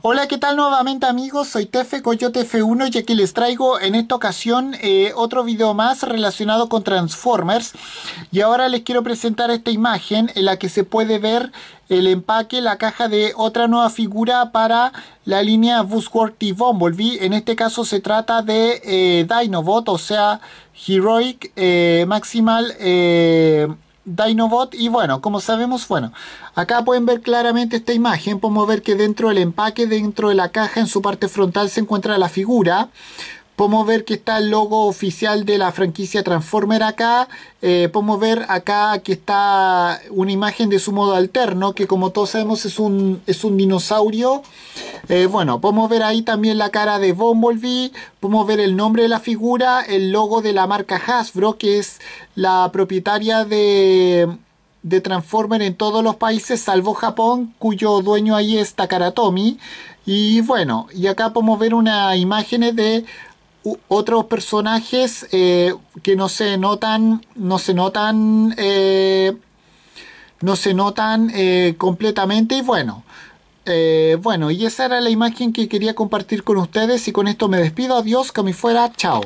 Hola, ¿qué tal nuevamente amigos? Soy Tefe Coyote F1 y aquí les traigo en esta ocasión eh, otro video más relacionado con Transformers. Y ahora les quiero presentar esta imagen en la que se puede ver el empaque, la caja de otra nueva figura para la línea Busworth y Bumblebee. En este caso se trata de eh, Dinobot, o sea, Heroic eh, Maximal... Dinobot y bueno, como sabemos, bueno, acá pueden ver claramente esta imagen, podemos ver que dentro del empaque, dentro de la caja, en su parte frontal se encuentra la figura, podemos ver que está el logo oficial de la franquicia Transformer acá, eh, podemos ver acá que está una imagen de su modo alterno, que como todos sabemos es un, es un dinosaurio eh, bueno, podemos ver ahí también la cara de Bumblebee, podemos ver el nombre de la figura, el logo de la marca Hasbro, que es la propietaria de, Transformer en todos los países, salvo Japón, cuyo dueño ahí es Takaratomi. Y bueno, y acá podemos ver unas imágenes de otros personajes eh, que no se notan, no se notan, eh, no se notan completamente. Y bueno, eh, bueno, y esa era la imagen que quería compartir con ustedes y con esto me despido. Adiós, que fuera. Chao.